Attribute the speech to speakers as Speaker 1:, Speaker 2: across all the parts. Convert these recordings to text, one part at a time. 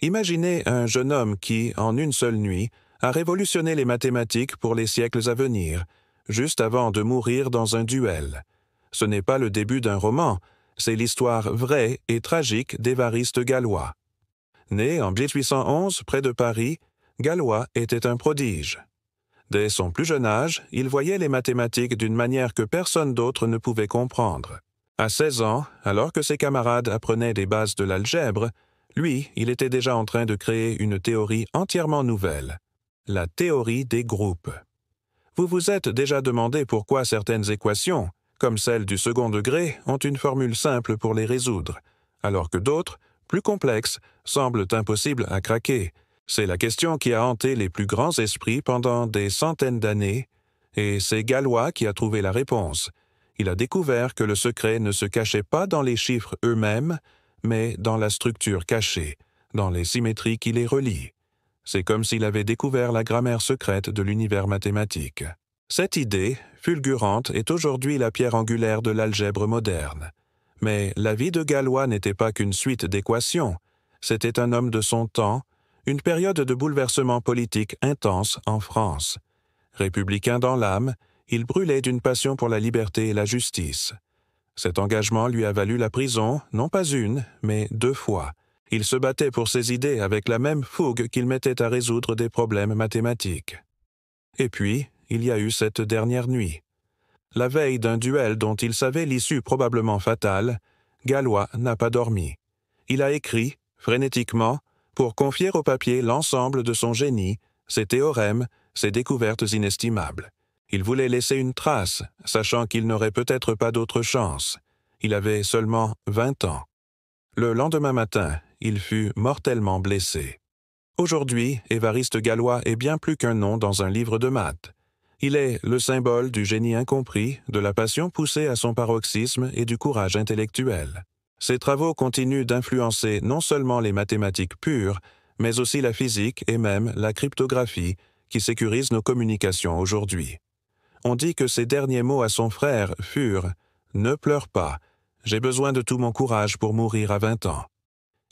Speaker 1: Imaginez un jeune homme qui, en une seule nuit, a révolutionné les mathématiques pour les siècles à venir, juste avant de mourir dans un duel. Ce n'est pas le début d'un roman, c'est l'histoire vraie et tragique d'Évariste Galois. Né en 1811 près de Paris, Galois était un prodige. Dès son plus jeune âge, il voyait les mathématiques d'une manière que personne d'autre ne pouvait comprendre. À 16 ans, alors que ses camarades apprenaient des bases de l'algèbre, lui, il était déjà en train de créer une théorie entièrement nouvelle, la théorie des groupes. Vous vous êtes déjà demandé pourquoi certaines équations, comme celle du second degré, ont une formule simple pour les résoudre, alors que d'autres, plus complexes, semblent impossibles à craquer. C'est la question qui a hanté les plus grands esprits pendant des centaines d'années, et c'est Galois qui a trouvé la réponse. Il a découvert que le secret ne se cachait pas dans les chiffres eux-mêmes, mais dans la structure cachée, dans les symétries qui les relient. C'est comme s'il avait découvert la grammaire secrète de l'univers mathématique. Cette idée, fulgurante, est aujourd'hui la pierre angulaire de l'algèbre moderne. Mais la vie de Galois n'était pas qu'une suite d'équations, c'était un homme de son temps, une période de bouleversement politique intense en France. Républicain dans l'âme, il brûlait d'une passion pour la liberté et la justice. Cet engagement lui a valu la prison, non pas une, mais deux fois. Il se battait pour ses idées avec la même fougue qu'il mettait à résoudre des problèmes mathématiques. Et puis, il y a eu cette dernière nuit. La veille d'un duel dont il savait l'issue probablement fatale, Galois n'a pas dormi. Il a écrit, frénétiquement, pour confier au papier l'ensemble de son génie, ses théorèmes, ses découvertes inestimables. Il voulait laisser une trace, sachant qu'il n'aurait peut-être pas d'autre chance. Il avait seulement 20 ans. Le lendemain matin, il fut mortellement blessé. Aujourd'hui, Évariste Gallois est bien plus qu'un nom dans un livre de maths. Il est le symbole du génie incompris, de la passion poussée à son paroxysme et du courage intellectuel. Ses travaux continuent d'influencer non seulement les mathématiques pures, mais aussi la physique et même la cryptographie, qui sécurisent nos communications aujourd'hui on dit que ses derniers mots à son frère furent Ne pleure pas, j'ai besoin de tout mon courage pour mourir à vingt ans.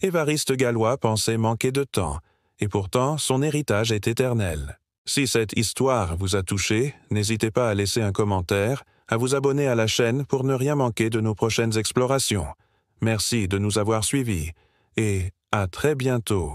Speaker 1: Évariste Gallois pensait manquer de temps, et pourtant son héritage est éternel. Si cette histoire vous a touché, n'hésitez pas à laisser un commentaire, à vous abonner à la chaîne pour ne rien manquer de nos prochaines explorations. Merci de nous avoir suivis, et à très bientôt.